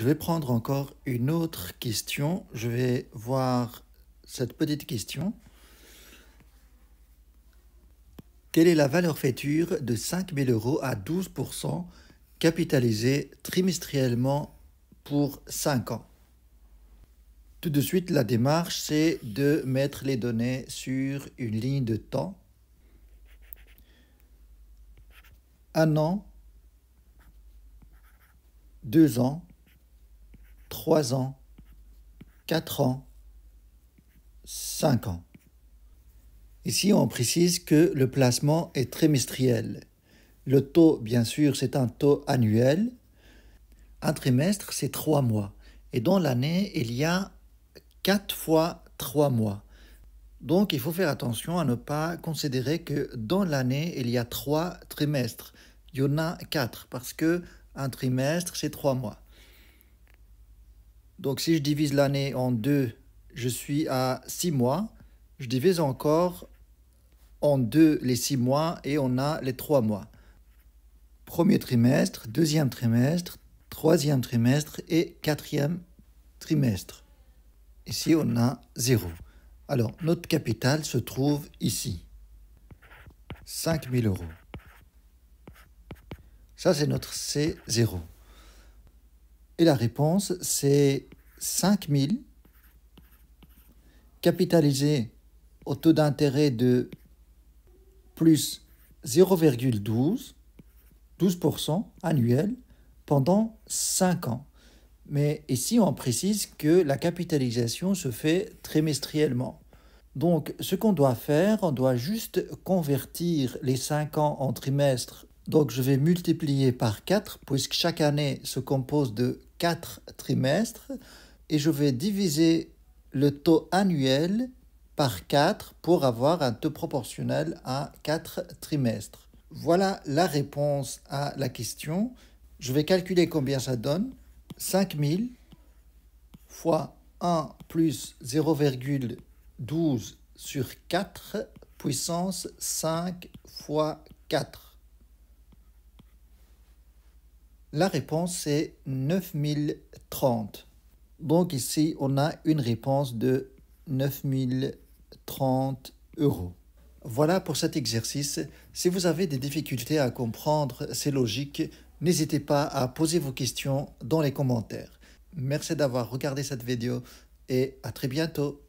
Je vais prendre encore une autre question. Je vais voir cette petite question. Quelle est la valeur future de 5 000 euros à 12 capitalisée trimestriellement pour 5 ans Tout de suite, la démarche, c'est de mettre les données sur une ligne de temps. Un an, deux ans, 3 ans, 4 ans, 5 ans. Ici, on précise que le placement est trimestriel. Le taux, bien sûr, c'est un taux annuel. Un trimestre, c'est 3 mois. Et dans l'année, il y a 4 fois 3 mois. Donc, il faut faire attention à ne pas considérer que dans l'année, il y a 3 trimestres. Il y en a 4 parce que un trimestre, c'est 3 mois. Donc si je divise l'année en deux, je suis à six mois. Je divise encore en deux les six mois et on a les trois mois. Premier trimestre, deuxième trimestre, troisième trimestre et quatrième trimestre. Ici, on a zéro. Alors, notre capital se trouve ici. 5000 euros. Ça, c'est notre C0. Et la réponse, c'est 5000 capitalisés au taux d'intérêt de plus 0,12, 12% annuel pendant 5 ans. Mais ici, on précise que la capitalisation se fait trimestriellement. Donc, ce qu'on doit faire, on doit juste convertir les 5 ans en trimestre donc je vais multiplier par 4 puisque chaque année se compose de 4 trimestres et je vais diviser le taux annuel par 4 pour avoir un taux proportionnel à 4 trimestres. Voilà la réponse à la question. Je vais calculer combien ça donne. 5000 fois 1 plus 0,12 sur 4 puissance 5 fois 4. La réponse est 9030. Donc ici, on a une réponse de 9030 euros. Voilà pour cet exercice. Si vous avez des difficultés à comprendre ces logiques, n'hésitez pas à poser vos questions dans les commentaires. Merci d'avoir regardé cette vidéo et à très bientôt.